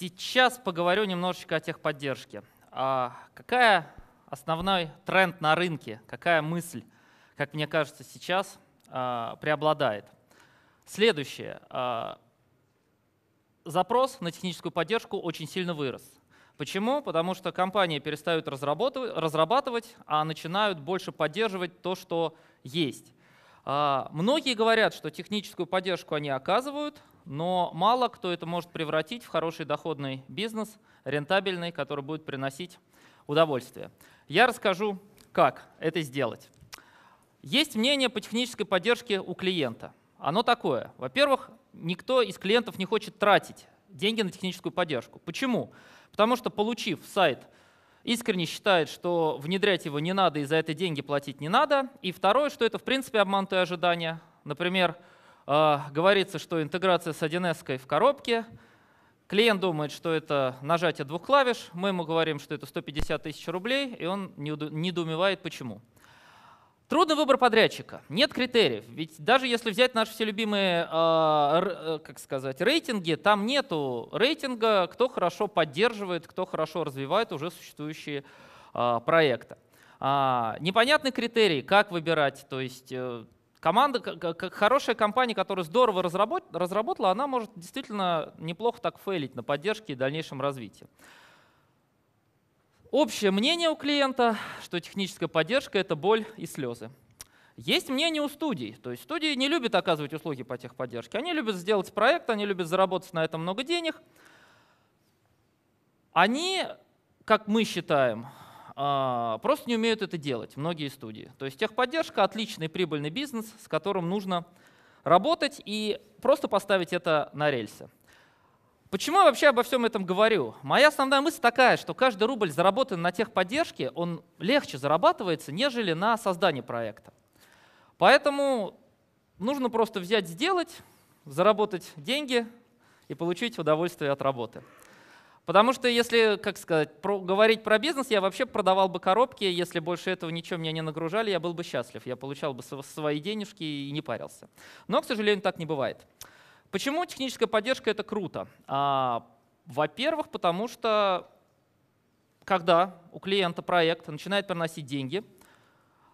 Сейчас поговорю немножечко о техподдержке. А какая основной тренд на рынке, какая мысль, как мне кажется, сейчас а, преобладает? Следующее. А, запрос на техническую поддержку очень сильно вырос. Почему? Потому что компании перестают разрабатывать, а начинают больше поддерживать то, что есть. А, многие говорят, что техническую поддержку они оказывают, но мало кто это может превратить в хороший доходный бизнес, рентабельный, который будет приносить удовольствие. Я расскажу, как это сделать. Есть мнение по технической поддержке у клиента. Оно такое. Во-первых, никто из клиентов не хочет тратить деньги на техническую поддержку. Почему? Потому что, получив сайт, искренне считает, что внедрять его не надо и за это деньги платить не надо. И второе, что это, в принципе, обманутые ожидания. Например, а, говорится, что интеграция с 1С в коробке. Клиент думает, что это нажатие двух клавиш. Мы ему говорим, что это 150 тысяч рублей, и он недоумевает, почему. Трудный выбор подрядчика. Нет критериев. Ведь даже если взять наши все любимые, а, э, как сказать, рейтинги, там нету рейтинга, кто хорошо поддерживает, кто хорошо развивает уже существующие а, проекты. Непонятны критерии, как выбирать, то есть э, Команда, хорошая компания, которая здорово разработала, она может действительно неплохо так фейлить на поддержке и дальнейшем развитии. Общее мнение у клиента, что техническая поддержка — это боль и слезы. Есть мнение у студий. То есть студии не любят оказывать услуги по техподдержке. Они любят сделать проект, они любят заработать на этом много денег. Они, как мы считаем, а, просто не умеют это делать многие студии. То есть техподдержка — отличный прибыльный бизнес, с которым нужно работать и просто поставить это на рельсы. Почему я вообще обо всем этом говорю? Моя основная мысль такая, что каждый рубль, заработанный на техподдержке, он легче зарабатывается, нежели на создании проекта. Поэтому нужно просто взять, сделать, заработать деньги и получить удовольствие от работы. Потому что если, как сказать, про, говорить про бизнес, я вообще продавал бы коробки, если больше этого ничего меня не нагружали, я был бы счастлив, я получал бы свои денежки и не парился. Но, к сожалению, так не бывает. Почему техническая поддержка это круто? А, во-первых, потому что когда у клиента проект начинает приносить деньги,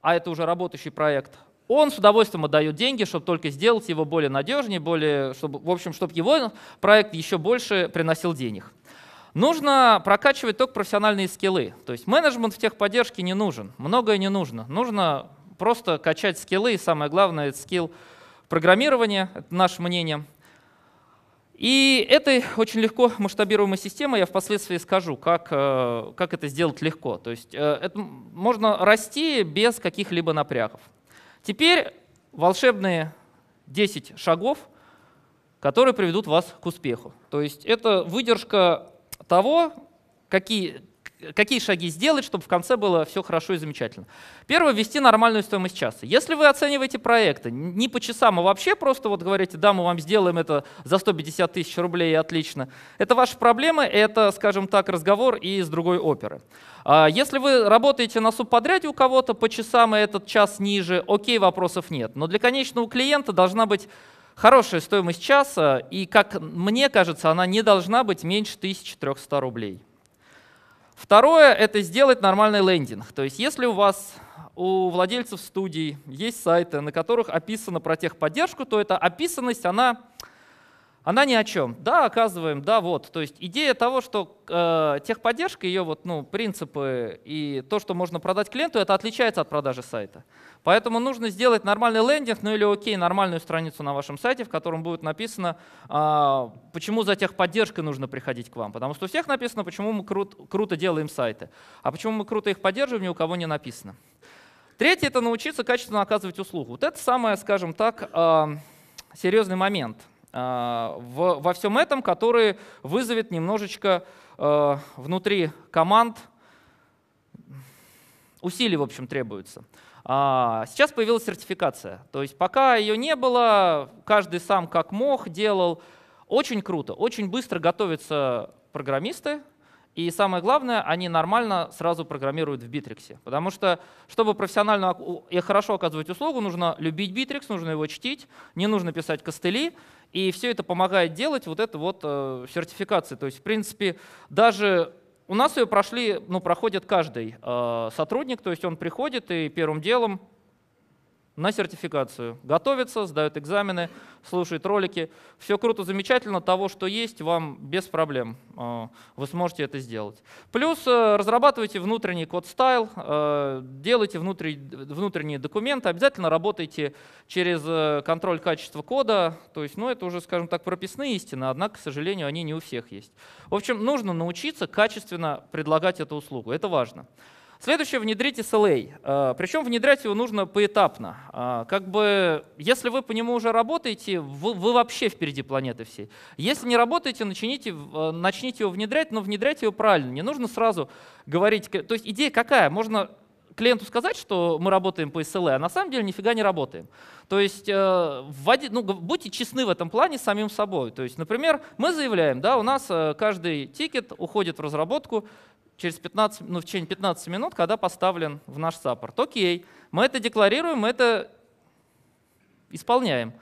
а это уже работающий проект, он с удовольствием отдает деньги, чтобы только сделать его более надежнее, более, чтобы, в общем, чтобы его проект еще больше приносил денег. Нужно прокачивать только профессиональные скиллы. То есть менеджмент в техподдержке не нужен, многое не нужно. Нужно просто качать скиллы, и самое главное, это скилл программирования, это наше мнение. И этой очень легко масштабируемой системой я впоследствии скажу, как, э, как это сделать легко. То есть э, это можно расти без каких-либо напрягов. Теперь волшебные 10 шагов, которые приведут вас к успеху. То есть это выдержка того, какие, какие шаги сделать, чтобы в конце было все хорошо и замечательно. Первое, ввести нормальную стоимость часа. Если вы оцениваете проекты не по часам, а вообще просто вот говорите, да, мы вам сделаем это за 150 тысяч рублей, отлично. Это ваши проблемы, это, скажем так, разговор и с другой оперы. А если вы работаете на субподряде у кого-то по часам, и этот час ниже, окей, вопросов нет. Но для конечного клиента должна быть хорошая стоимость часа, и, как мне кажется, она не должна быть меньше 1300 рублей. Второе — это сделать нормальный лендинг. То есть если у вас, у владельцев студий есть сайты, на которых описано про техподдержку, то эта описанность, она, она ни о чем. Да, оказываем, да, вот. То есть идея того, что э, техподдержка, ее вот, ну, принципы и то, что можно продать клиенту, это отличается от продажи сайта. Поэтому нужно сделать нормальный лендинг, ну или окей, нормальную страницу на вашем сайте, в котором будет написано, а, почему за техподдержкой нужно приходить к вам. Потому что у всех написано, почему мы крут, круто делаем сайты. А почему мы круто их поддерживаем, ни у кого не написано. Третье — это научиться качественно оказывать услугу. Вот это самый, скажем так, а, серьезный момент а, во всем этом, который вызовет немножечко внутри команд усилий, в общем, требуется. А, сейчас появилась сертификация. То есть пока ее не было, каждый сам как мог делал. Очень круто, очень быстро готовятся программисты, и самое главное, они нормально сразу программируют в Битриксе. Потому что, чтобы профессионально и хорошо оказывать услугу, нужно любить Битрикс, нужно его чтить, не нужно писать костыли. И все это помогает делать вот эту вот э, сертификации. То есть, в принципе, даже у нас ее прошли, ну, проходит каждый э, сотрудник, то есть он приходит и первым делом на сертификацию. Готовится, сдают экзамены, слушает ролики. Все круто, замечательно, того, что есть, вам без проблем а, вы сможете это сделать. Плюс э, разрабатывайте внутренний код стайл, э, делайте внутренние документы, обязательно работайте через э, контроль качества кода. То есть, ну, это уже, скажем так, прописные истины, однако, к сожалению, они не у всех есть. В общем, нужно научиться качественно предлагать эту услугу, это важно. Следующее, внедрить SLA. Э, Причем внедрять его нужно поэтапно. Э, как бы, если вы по нему уже работаете, вы, вы вообще впереди планеты всей. Если не работаете, начните, э, начните его внедрять, но внедрять его правильно. Не нужно сразу говорить... То есть идея какая? Можно клиенту сказать, что мы работаем по SLA, а на самом деле нифига не работаем. То есть вводи, ну, будьте честны в этом плане с самим собой. То есть, например, мы заявляем, да, у нас каждый тикет уходит в разработку через 15, ну, в течение 15 минут, когда поставлен в наш саппорт. Окей, мы это декларируем, мы это исполняем.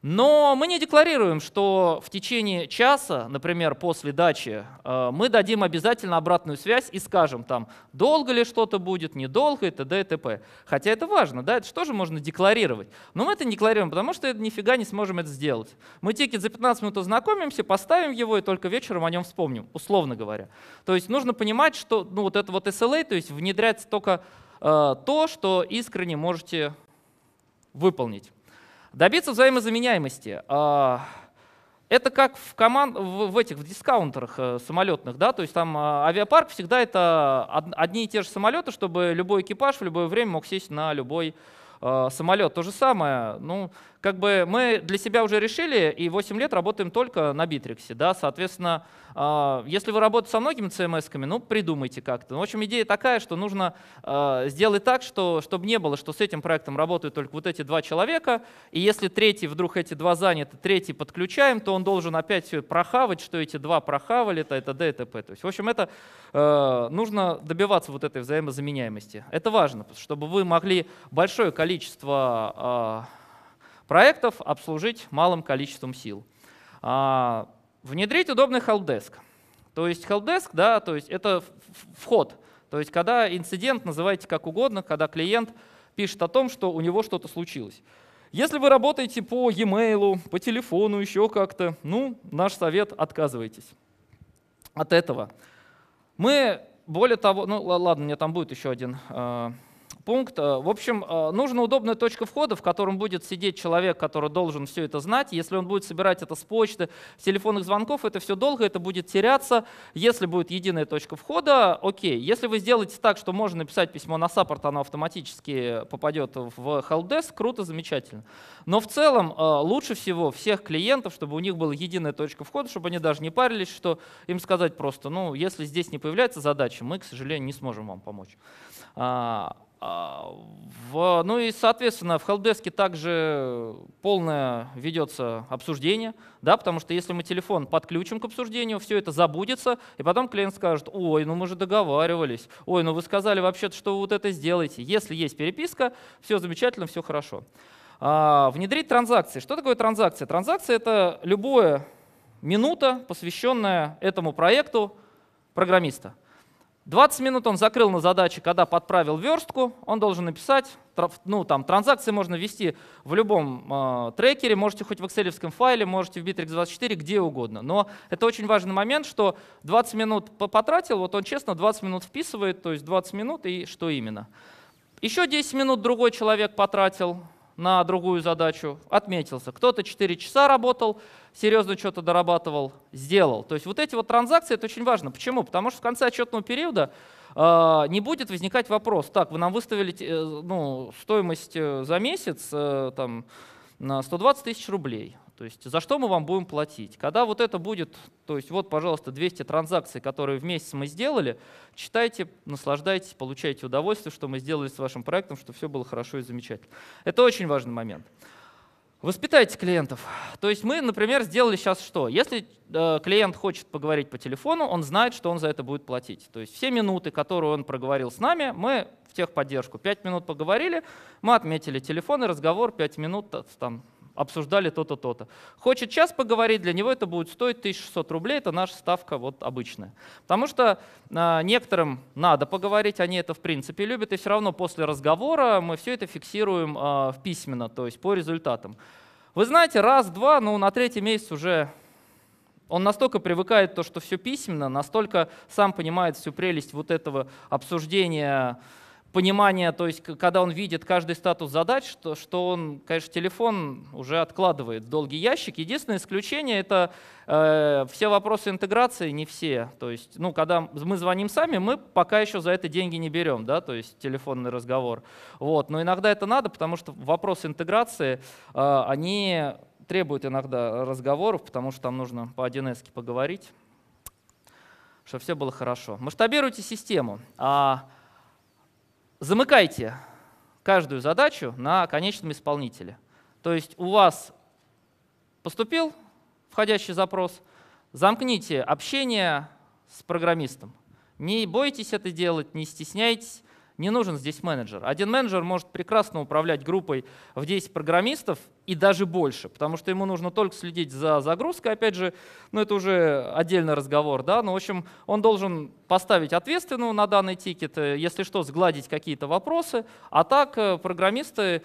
Но мы не декларируем, что в течение часа, например, после дачи, э, мы дадим обязательно обратную связь и скажем там, долго ли что-то будет, недолго и т.д. и т.п. Хотя это важно, да, это что же можно декларировать. Но мы это не декларируем, потому что нифига не сможем это сделать. Мы тикет за 15 минут ознакомимся, поставим его и только вечером о нем вспомним, условно говоря. То есть нужно понимать, что ну, вот это вот SLA, то есть внедряется только э, то, что искренне можете выполнить. Добиться взаимозаменяемости. А, это как в, команд, в, этих в дискаунтерах э, самолетных, да, то есть там а, авиапарк всегда это одни и те же самолеты, чтобы любой экипаж в любое время мог сесть на любой Э, самолет, то же самое. Ну, как бы мы для себя уже решили, и 8 лет работаем только на Битриксе. Да? Соответственно, э, если вы работаете со многими CMS-ками, ну, придумайте как-то. Ну, в общем, идея такая, что нужно э, сделать так, что, чтобы не было, что с этим проектом работают только вот эти два человека, и если третий вдруг эти два заняты, третий подключаем, то он должен опять все прохавать, что эти два прохавали, то это Д, То есть, в общем, это нужно добиваться вот этой взаимозаменяемости. Это важно, чтобы вы могли большое количество количество а, проектов обслужить малым количеством сил. А, внедрить удобный helpdesk. То есть helpdesk, да, то есть это вход. То есть когда инцидент, называйте как угодно, когда клиент пишет о том, что у него что-то случилось. Если вы работаете по e-mail, по телефону, еще как-то, ну, наш совет — отказывайтесь от этого. Мы, более того, ну ладно, мне там будет еще один а, пункт. Э, в общем, э, нужна удобная точка входа, в котором будет сидеть человек, который должен все это знать. Если он будет собирать это с почты, с телефонных звонков, это все долго, это будет теряться. Если будет единая точка входа, окей. Если вы сделаете так, что можно написать письмо на саппорт, оно автоматически попадет в helpdesk, круто, замечательно. Но в целом э, лучше всего всех клиентов, чтобы у них была единая точка входа, чтобы они даже не парились, что им сказать просто, ну, если здесь не появляется задача, мы, к сожалению, не сможем вам помочь. А, а, в, ну и, соответственно, в Helpdesk также полное ведется обсуждение, да, потому что если мы телефон подключим к обсуждению, все это забудется, и потом клиент скажет, ой, ну мы же договаривались, ой, ну вы сказали вообще-то, что вы вот это сделаете. Если есть переписка, все замечательно, все хорошо. А, внедрить транзакции. Что такое транзакция? Транзакция — это любая минута, посвященная этому проекту программиста. 20 минут он закрыл на задаче, когда подправил верстку, он должен написать, ну там транзакции можно ввести в любом э, трекере, можете хоть в excel файле, можете в Bittrex24, где угодно. Но это очень важный момент, что 20 минут потратил, вот он честно 20 минут вписывает, то есть 20 минут и что именно. Еще 10 минут другой человек потратил, на другую задачу, отметился. Кто-то 4 часа работал, серьезно что-то дорабатывал, сделал. То есть вот эти вот транзакции, это очень важно. Почему? Потому что в конце отчетного периода а, не будет возникать вопрос, так, вы нам выставили э, ну, стоимость э, за месяц э, там, на 120 тысяч рублей, то есть за что мы вам будем платить? Когда вот это будет, то есть вот, пожалуйста, 200 транзакций, которые в месяц мы сделали, читайте, наслаждайтесь, получайте удовольствие, что мы сделали с вашим проектом, что все было хорошо и замечательно. Это очень важный момент. Воспитайте клиентов. То есть мы, например, сделали сейчас что? Если э, клиент хочет поговорить по телефону, он знает, что он за это будет платить. То есть все минуты, которые он проговорил с нами, мы в техподдержку 5 минут поговорили, мы отметили телефон и разговор 5 минут э, там, обсуждали то-то, то-то. Хочет час поговорить, для него это будет стоить 1600 рублей, это наша ставка вот обычная. Потому что э, некоторым надо поговорить, они это в принципе любят, и все равно после разговора мы все это фиксируем э, письменно, то есть по результатам. Вы знаете, раз, два, ну на третий месяц уже он настолько привыкает то, что все письменно, настолько сам понимает всю прелесть вот этого обсуждения понимание, то есть когда он видит каждый статус задач, что, что он, конечно, телефон уже откладывает в долгий ящик. Единственное исключение — это э, все вопросы интеграции, не все. То есть, ну, когда мы звоним сами, мы пока еще за это деньги не берем, да, то есть телефонный разговор. Вот. Но иногда это надо, потому что вопросы интеграции, э, они требуют иногда разговоров, потому что там нужно по 1С поговорить, чтобы все было хорошо. Масштабируйте систему. А, замыкайте каждую задачу на конечном исполнителе. То есть у вас поступил входящий запрос, замкните общение с программистом. Не бойтесь это делать, не стесняйтесь, не нужен здесь менеджер. Один менеджер может прекрасно управлять группой в 10 программистов и даже больше, потому что ему нужно только следить за загрузкой, опять же, ну это уже отдельный разговор, да, но в общем он должен поставить ответственную на данный тикет, э, если что, сгладить какие-то вопросы, а так э, программисты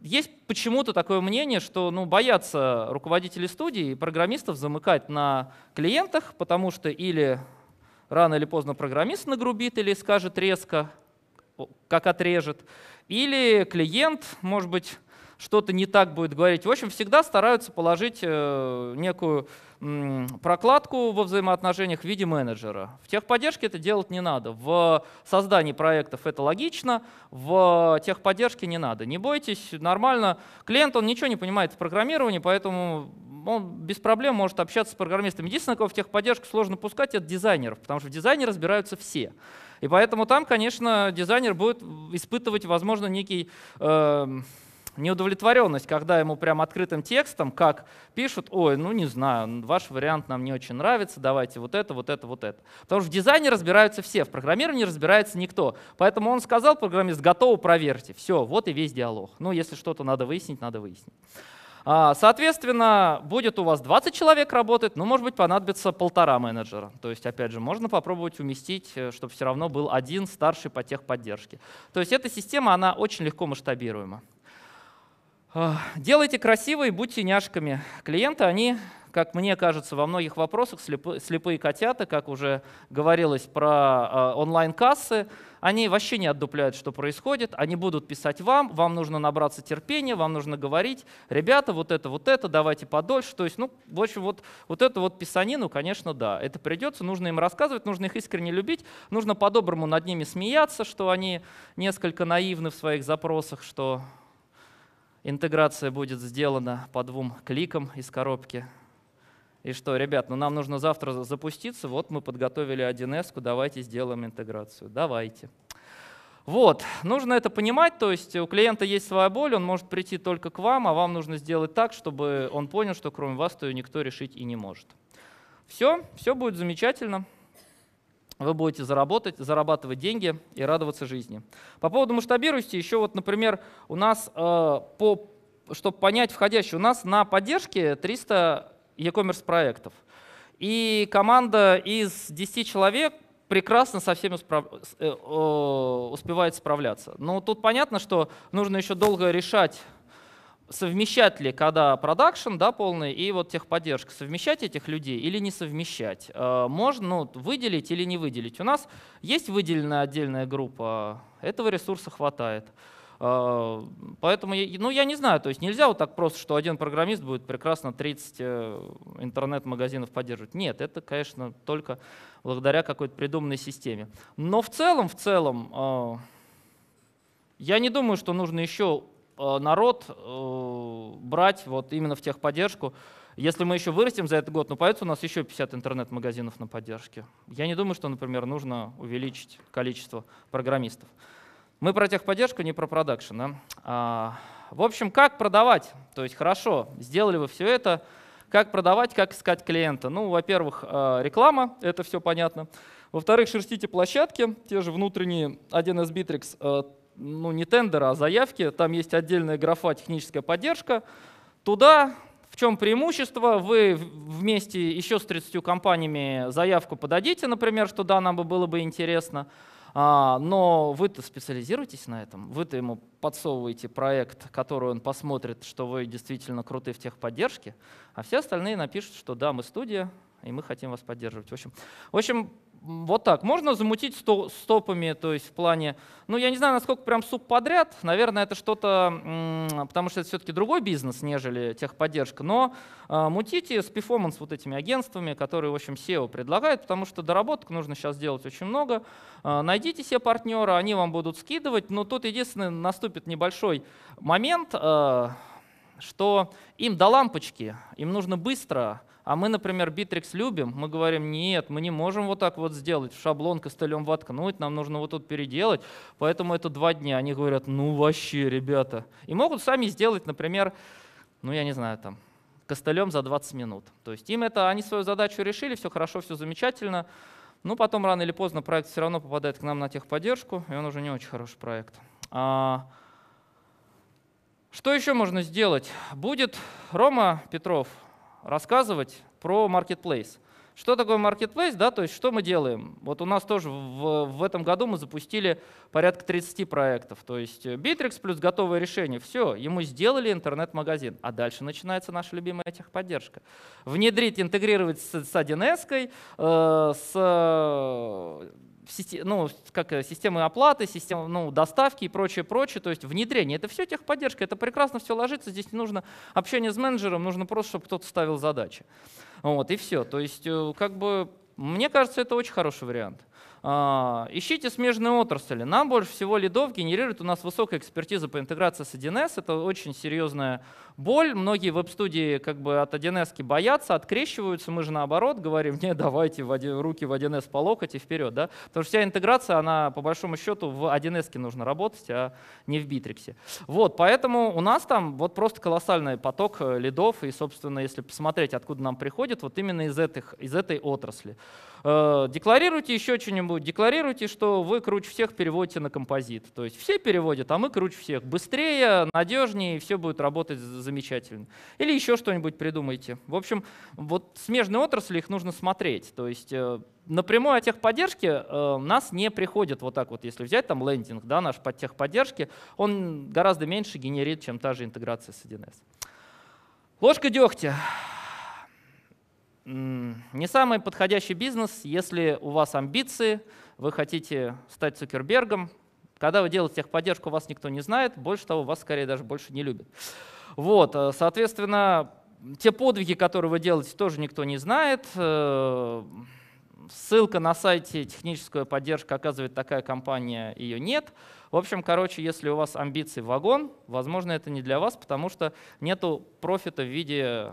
есть почему-то такое мнение, что ну, боятся руководители студии и программистов замыкать на клиентах, потому что или рано или поздно программист нагрубит или скажет резко, как отрежет. Или клиент, может быть, что-то не так будет говорить. В общем, всегда стараются положить э, некую прокладку во взаимоотношениях в виде менеджера. В техподдержке это делать не надо. В создании проектов это логично, в техподдержке не надо. Не бойтесь, нормально. Клиент, он ничего не понимает в программировании, поэтому он без проблем может общаться с программистами. Единственное, кого в техподдержку сложно пускать, это дизайнеров, потому что в дизайне разбираются все. И поэтому там, конечно, дизайнер будет испытывать, возможно, некий э, неудовлетворенность, когда ему прям открытым текстом, как пишут, ой, ну не знаю, ваш вариант нам не очень нравится, давайте вот это, вот это, вот это. Потому что в дизайне разбираются все, в программировании разбирается никто. Поэтому он сказал, программист, готово, проверьте. Все, вот и весь диалог. Ну, если что-то надо выяснить, надо выяснить. А, соответственно, будет у вас 20 человек работать, но, может быть, понадобится полтора менеджера. То есть, опять же, можно попробовать уместить, э, чтобы все равно был один старший по техподдержке. То есть эта система, она очень легко масштабируема. Делайте красиво и будьте няшками. Клиенты, они как мне кажется, во многих вопросах слепые котята, как уже говорилось про а, онлайн-кассы, они вообще не отдупляют, что происходит, они будут писать вам, вам нужно набраться терпения, вам нужно говорить, ребята, вот это, вот это, давайте подольше. То есть, ну, в общем, вот, вот это вот писанину, конечно, да, это придется, нужно им рассказывать, нужно их искренне любить, нужно по-доброму над ними смеяться, что они несколько наивны в своих запросах, что интеграция будет сделана по двум кликам из коробки и что, ребят, ну нам нужно завтра запуститься, вот мы подготовили 1С, давайте сделаем интеграцию. Давайте. Вот, нужно это понимать, то есть у клиента есть своя боль, он может прийти только к вам, а вам нужно сделать так, чтобы он понял, что кроме вас то никто решить и не может. Все, все будет замечательно. Вы будете заработать, зарабатывать деньги и радоваться жизни. По поводу масштабируйте, еще вот, например, у нас э, по чтобы понять входящий, у нас на поддержке 300 e-commerce проектов. И команда из 10 человек прекрасно со всеми справ... Э, успевает справляться. Но тут понятно, что нужно еще долго решать, совмещать ли, когда продакшн да, полный и вот техподдержка, совмещать этих людей или не совмещать. Э, можно ну, выделить или не выделить. У нас есть выделенная отдельная группа, этого ресурса хватает. Э, поэтому, ну я не знаю, то есть нельзя вот так просто, что один программист будет прекрасно 30 э, интернет-магазинов поддерживать. Нет, это, конечно, только благодаря какой-то придуманной системе. Но в целом, в целом, э, я не думаю, что нужно еще народ брать вот именно в техподдержку. Если мы еще вырастем за этот год, ну появится у нас еще 50 интернет-магазинов на поддержке. Я не думаю, что, например, нужно увеличить количество программистов. Мы про техподдержку, не про продакшн. Да? А, в общем, как продавать? То есть хорошо, сделали вы все это. Как продавать, как искать клиента? Ну, во-первых, а, реклама, это все понятно. Во-вторых, шерстите площадки, те же внутренние 1С Bittrex, а, ну не тендеры, а заявки. Там есть отдельная графа техническая поддержка. Туда в чем преимущество? Вы вместе еще с 30 компаниями заявку подадите, например, что да, нам было бы интересно. А, но вы-то специализируетесь на этом, вы-то ему подсовываете проект, который он посмотрит, что вы действительно круты в техподдержке, а все остальные напишут, что да, мы студия, и мы хотим вас поддерживать. В общем, в общем вот так. Можно замутить стопами, то есть в плане, ну я не знаю, насколько прям суп подряд, наверное, это что-то, потому что это все-таки другой бизнес, нежели техподдержка, но э, мутите с перформанс вот этими агентствами, которые, в общем, SEO предлагает, потому что доработок нужно сейчас делать очень много. Э, найдите себе партнера, они вам будут скидывать, но тут единственный наступит небольшой момент, э, что им до лампочки, им нужно быстро, а мы, например, Bittrex любим, мы говорим, нет, мы не можем вот так вот сделать, в шаблон костылем воткнуть, нам нужно вот тут переделать, поэтому это два дня. Они говорят, ну вообще, ребята. И могут сами сделать, например, ну я не знаю, там, костылем за 20 минут. То есть им это, они свою задачу решили, все хорошо, все замечательно, Ну потом рано или поздно проект все равно попадает к нам на техподдержку, и он уже не очень хороший проект. А, что еще можно сделать? Будет Рома Петров, рассказывать про marketplace. Что такое marketplace, да, то есть что мы делаем? Вот у нас тоже в, в этом году мы запустили порядка 30 проектов. То есть э, Bittrex плюс готовое решение, все, ему сделали интернет-магазин. А дальше начинается наша любимая техподдержка. Внедрить, интегрировать с, с 1С, э, с ну, как э, системы оплаты, системы ну, доставки и прочее, прочее, то есть внедрение. Это все техподдержка, это прекрасно все ложится, здесь не нужно общение с менеджером, нужно просто, чтобы кто-то ставил задачи. Вот, и все. То есть, э, как бы, мне кажется, это очень хороший вариант. А, ищите смежные отрасли. Нам больше всего лидов генерирует у нас высокая экспертиза по интеграции с 1С. Это очень серьезная боль. Многие веб-студии как бы от 1С боятся, открещиваются. Мы же наоборот говорим, не, давайте в руки в 1С по локоть и вперед. Да? Потому что вся интеграция, она по большому счету в 1С нужно работать, а не в Битриксе. Вот, поэтому у нас там вот просто колоссальный поток э, лидов. И, собственно, если посмотреть, откуда нам приходит, вот именно из, этих, из этой отрасли. Э, декларируйте еще что-нибудь, декларируйте, что вы круче всех переводите на композит. То есть все переводят, а мы круче всех. Быстрее, надежнее, все будет работать замечательно. Или еще что-нибудь придумайте. В общем, вот смежные отрасли, их нужно смотреть. То есть э, напрямую о техподдержке э, нас не приходит вот так вот, если взять там лендинг, да, наш по техподдержке, он гораздо меньше генерит, чем та же интеграция с 1С. Ложка дегтя не самый подходящий бизнес, если у вас амбиции, вы хотите стать Цукербергом. Когда вы делаете техподдержку, вас никто не знает, больше того, вас скорее даже больше не любят. Вот, э, соответственно, те подвиги, которые вы делаете, тоже никто не знает. Э, Ссылка на сайте техническую поддержку оказывает такая компания, ее нет. В общем, короче, если у вас амбиции вагон, возможно, это не для вас, потому что нету профита в виде, э,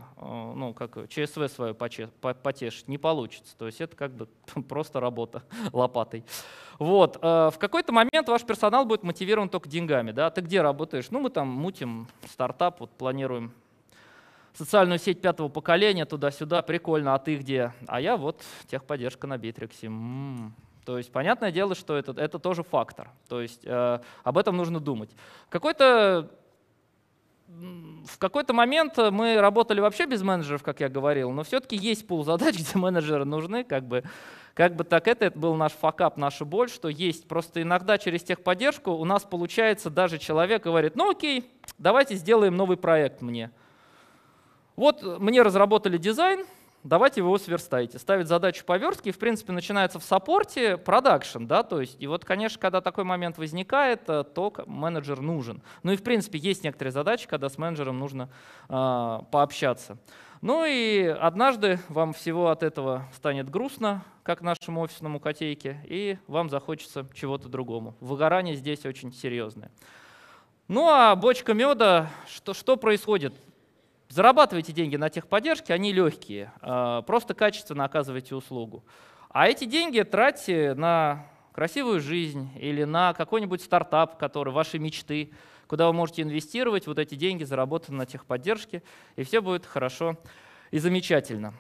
ну, как ЧСВ свое потешить, не получится. То есть это как бы просто работа лопатой. Вот. Э, в какой-то момент ваш персонал будет мотивирован только деньгами. Да? Ты где работаешь? Ну, мы там мутим стартап, вот планируем социальную сеть пятого поколения туда-сюда, прикольно, а ты где? А я вот техподдержка на Битриксе. М-м. То есть понятное дело, что это, это тоже фактор. То есть э, об этом нужно думать. Какой-то в какой-то момент мы работали вообще без менеджеров, как я говорил, но все-таки есть пул задач, где менеджеры нужны, как бы, как бы так это, это был наш факап, наша боль, что есть. Просто иногда через техподдержку у нас получается даже человек говорит, ну окей, давайте сделаем новый проект мне. Вот мне разработали дизайн, давайте вы его сверстаете. Ставит задачу по верстке, и, в принципе, начинается в саппорте продакшн, да, то есть, и вот, конечно, когда такой момент возникает, э, то менеджер нужен. Ну и, в принципе, есть некоторые задачи, когда с менеджером нужно э, пообщаться. Ну и однажды вам всего от этого станет грустно, как нашему офисному котейке, и вам захочется чего-то другому. Выгорание здесь очень серьезное. Ну а бочка меда, что, что происходит? Зарабатывайте деньги на техподдержке, они легкие, а, просто качественно оказывайте услугу. А эти деньги тратьте на красивую жизнь или на какой-нибудь стартап, который ваши мечты, куда вы можете инвестировать, вот эти деньги заработанные на техподдержке, и все будет хорошо и замечательно.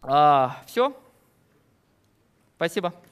А, все. Спасибо.